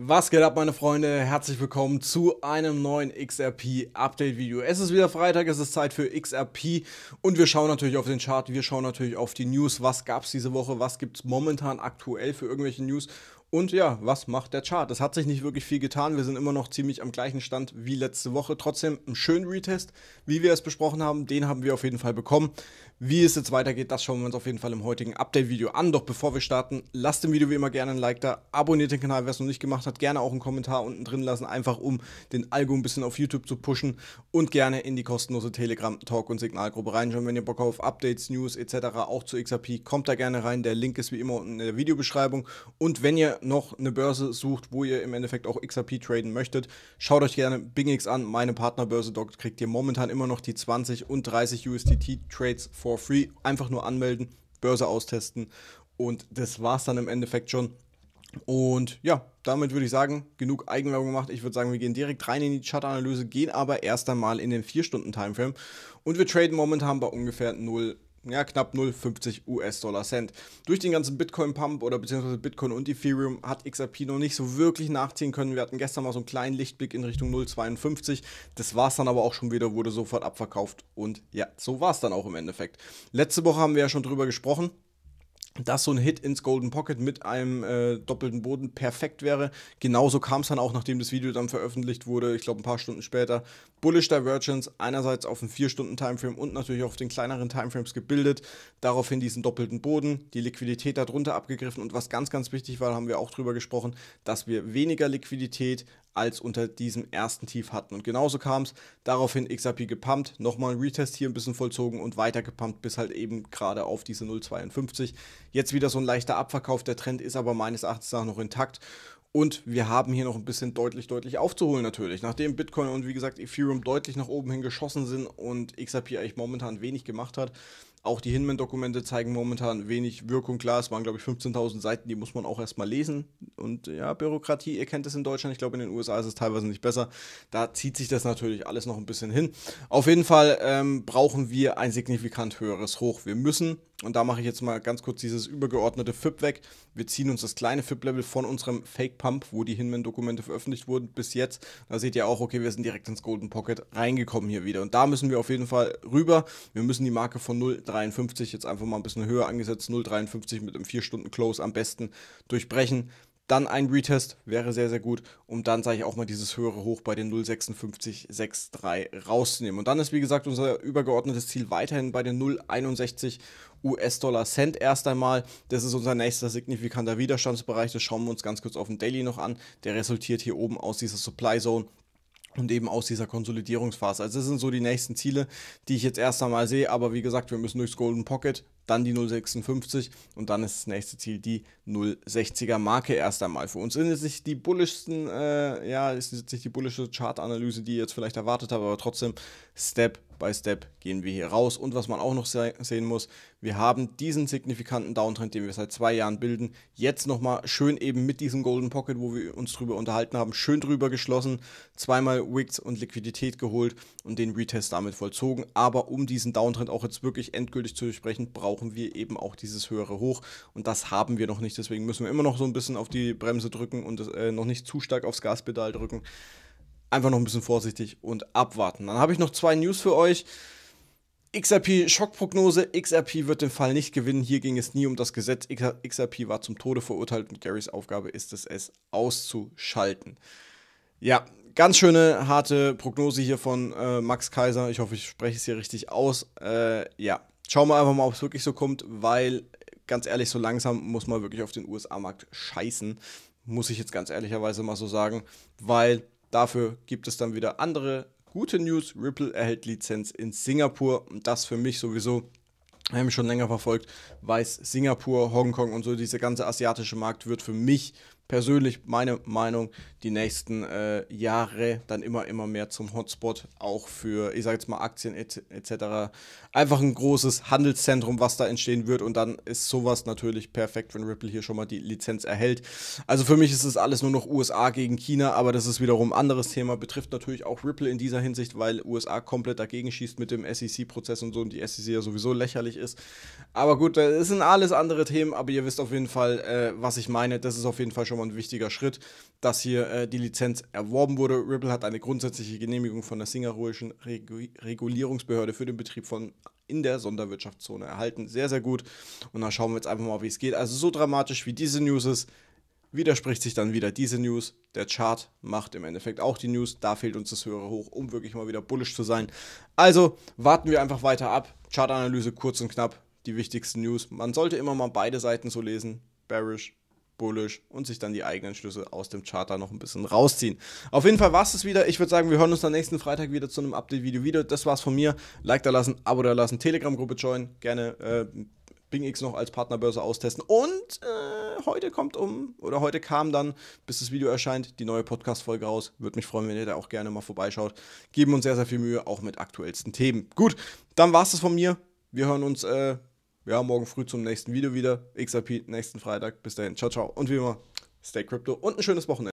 Was geht ab, meine Freunde? Herzlich willkommen zu einem neuen XRP-Update-Video. Es ist wieder Freitag, es ist Zeit für XRP und wir schauen natürlich auf den Chart, wir schauen natürlich auf die News. Was gab es diese Woche? Was gibt es momentan aktuell für irgendwelche News? Und ja, was macht der Chart? Es hat sich nicht wirklich viel getan. Wir sind immer noch ziemlich am gleichen Stand wie letzte Woche. Trotzdem einen schönen Retest, wie wir es besprochen haben. Den haben wir auf jeden Fall bekommen. Wie es jetzt weitergeht, das schauen wir uns auf jeden Fall im heutigen Update-Video an. Doch bevor wir starten, lasst dem Video wie immer gerne ein Like da. Abonniert den Kanal, wer es noch nicht gemacht hat. Gerne auch einen Kommentar unten drin lassen, einfach um den Algo ein bisschen auf YouTube zu pushen. Und gerne in die kostenlose Telegram-Talk- und Signalgruppe reinschauen, wenn ihr Bock auf Updates, News etc. auch zu XRP. Kommt da gerne rein. Der Link ist wie immer unten in der Videobeschreibung. Und wenn ihr noch eine Börse sucht, wo ihr im Endeffekt auch XRP traden möchtet, schaut euch gerne BingX an, meine Partnerbörse. Dort kriegt ihr momentan immer noch die 20 und 30 USDT Trades for free. Einfach nur anmelden, Börse austesten und das war's dann im Endeffekt schon. Und ja, damit würde ich sagen, genug Eigenwerbung gemacht. Ich würde sagen, wir gehen direkt rein in die Chartanalyse, gehen aber erst einmal in den 4-Stunden-Timeframe und wir traden momentan bei ungefähr 0 ja, knapp 0,50 US-Dollar Cent. Durch den ganzen Bitcoin-Pump oder beziehungsweise Bitcoin und Ethereum hat XRP noch nicht so wirklich nachziehen können. Wir hatten gestern mal so einen kleinen Lichtblick in Richtung 0,52. Das war es dann aber auch schon wieder, wurde sofort abverkauft und ja, so war es dann auch im Endeffekt. Letzte Woche haben wir ja schon drüber gesprochen dass so ein Hit ins Golden Pocket mit einem äh, doppelten Boden perfekt wäre. Genauso kam es dann auch, nachdem das Video dann veröffentlicht wurde, ich glaube ein paar Stunden später. Bullish Divergence einerseits auf den 4-Stunden-Timeframe und natürlich auf den kleineren Timeframes gebildet. Daraufhin diesen doppelten Boden, die Liquidität darunter abgegriffen und was ganz, ganz wichtig war, haben wir auch drüber gesprochen, dass wir weniger Liquidität als unter diesem ersten Tief hatten. Und genauso kam es, daraufhin XRP gepumpt, nochmal ein Retest hier ein bisschen vollzogen und weiter gepumpt, bis halt eben gerade auf diese 0,52. Jetzt wieder so ein leichter Abverkauf, der Trend ist aber meines Erachtens nach noch intakt. Und wir haben hier noch ein bisschen deutlich, deutlich aufzuholen natürlich. Nachdem Bitcoin und wie gesagt Ethereum deutlich nach oben hin geschossen sind und XRP eigentlich momentan wenig gemacht hat, auch die Hinman-Dokumente zeigen momentan wenig Wirkung. Klar, es waren, glaube ich, 15.000 Seiten, die muss man auch erstmal lesen. Und ja, Bürokratie, ihr kennt es in Deutschland, ich glaube, in den USA ist es teilweise nicht besser. Da zieht sich das natürlich alles noch ein bisschen hin. Auf jeden Fall ähm, brauchen wir ein signifikant höheres Hoch. Wir müssen und da mache ich jetzt mal ganz kurz dieses übergeordnete FIP weg. Wir ziehen uns das kleine FIP-Level von unserem Fake-Pump, wo die Hinman-Dokumente veröffentlicht wurden, bis jetzt. Da seht ihr auch, okay, wir sind direkt ins Golden Pocket reingekommen hier wieder. Und da müssen wir auf jeden Fall rüber. Wir müssen die Marke von 0,53 jetzt einfach mal ein bisschen höher angesetzt, 0,53 mit einem 4-Stunden-Close am besten durchbrechen dann ein Retest wäre sehr, sehr gut, um dann, sage ich auch mal, dieses höhere Hoch bei den 0,5663 rauszunehmen. Und dann ist, wie gesagt, unser übergeordnetes Ziel weiterhin bei den 0,61 US-Dollar Cent erst einmal. Das ist unser nächster signifikanter Widerstandsbereich. Das schauen wir uns ganz kurz auf dem Daily noch an. Der resultiert hier oben aus dieser Supply Zone und eben aus dieser Konsolidierungsphase. Also das sind so die nächsten Ziele, die ich jetzt erst einmal sehe, aber wie gesagt, wir müssen durchs Golden Pocket, dann die 0,56 und dann ist das nächste Ziel die 0,60er Marke erst einmal. Für uns sind es nicht die bullischsten, äh, ja, ist jetzt nicht die bullische Chartanalyse, die ihr jetzt vielleicht erwartet habt, aber trotzdem Step by Step gehen wir hier raus. Und was man auch noch se sehen muss, wir haben diesen signifikanten Downtrend, den wir seit zwei Jahren bilden, jetzt nochmal schön eben mit diesem Golden Pocket, wo wir uns drüber unterhalten haben, schön drüber geschlossen, zweimal Wicks und Liquidität geholt und den Retest damit vollzogen. Aber um diesen Downtrend auch jetzt wirklich endgültig zu durchbrechen, brauchen wir eben auch dieses höhere Hoch. Und das haben wir noch nicht. Deswegen müssen wir immer noch so ein bisschen auf die Bremse drücken und äh, noch nicht zu stark aufs Gaspedal drücken einfach noch ein bisschen vorsichtig und abwarten. Dann habe ich noch zwei News für euch. XRP Schockprognose. XRP wird den Fall nicht gewinnen. Hier ging es nie um das Gesetz. XRP war zum Tode verurteilt und Garys Aufgabe ist es, es auszuschalten. Ja, ganz schöne harte Prognose hier von äh, Max Kaiser. Ich hoffe, ich spreche es hier richtig aus. Äh, ja, schauen wir einfach mal, ob es wirklich so kommt, weil ganz ehrlich, so langsam muss man wirklich auf den USA-Markt scheißen. Muss ich jetzt ganz ehrlicherweise mal so sagen, weil Dafür gibt es dann wieder andere gute News. Ripple erhält Lizenz in Singapur und das für mich sowieso. Wer mich schon länger verfolgt, weiß Singapur, Hongkong und so, dieser ganze asiatische Markt wird für mich persönlich meine Meinung, die nächsten äh, Jahre dann immer, immer mehr zum Hotspot, auch für, ich sage jetzt mal, Aktien etc. Et Einfach ein großes Handelszentrum, was da entstehen wird. Und dann ist sowas natürlich perfekt, wenn Ripple hier schon mal die Lizenz erhält. Also für mich ist es alles nur noch USA gegen China, aber das ist wiederum ein anderes Thema. Betrifft natürlich auch Ripple in dieser Hinsicht, weil USA komplett dagegen schießt mit dem SEC-Prozess und so und die SEC ja sowieso lächerlich ist. Aber gut, das äh, sind alles andere Themen, aber ihr wisst auf jeden Fall, äh, was ich meine. Das ist auf jeden Fall schon schon mal ein wichtiger Schritt, dass hier äh, die Lizenz erworben wurde. Ripple hat eine grundsätzliche Genehmigung von der singaruischen Regu Regulierungsbehörde für den Betrieb von in der Sonderwirtschaftszone erhalten. Sehr, sehr gut. Und dann schauen wir jetzt einfach mal, wie es geht. Also so dramatisch wie diese News ist, widerspricht sich dann wieder diese News. Der Chart macht im Endeffekt auch die News. Da fehlt uns das höhere Hoch, um wirklich mal wieder bullisch zu sein. Also warten wir einfach weiter ab. Chartanalyse kurz und knapp. Die wichtigsten News. Man sollte immer mal beide Seiten so lesen. Bearish, bullish und sich dann die eigenen Schlüsse aus dem Charter noch ein bisschen rausziehen. Auf jeden Fall war es wieder. Ich würde sagen, wir hören uns dann nächsten Freitag wieder zu einem Update-Video wieder. Das war's von mir. Like da lassen, Abo da lassen, Telegram-Gruppe joinen, gerne äh, BingX noch als Partnerbörse austesten. Und äh, heute kommt um, oder heute kam dann, bis das Video erscheint, die neue Podcast-Folge raus. Würde mich freuen, wenn ihr da auch gerne mal vorbeischaut. Geben uns sehr, sehr viel Mühe, auch mit aktuellsten Themen. Gut, dann war's das von mir. Wir hören uns äh, ja, morgen früh zum nächsten Video wieder. XRP nächsten Freitag. Bis dahin. Ciao, ciao. Und wie immer, stay crypto und ein schönes Wochenende.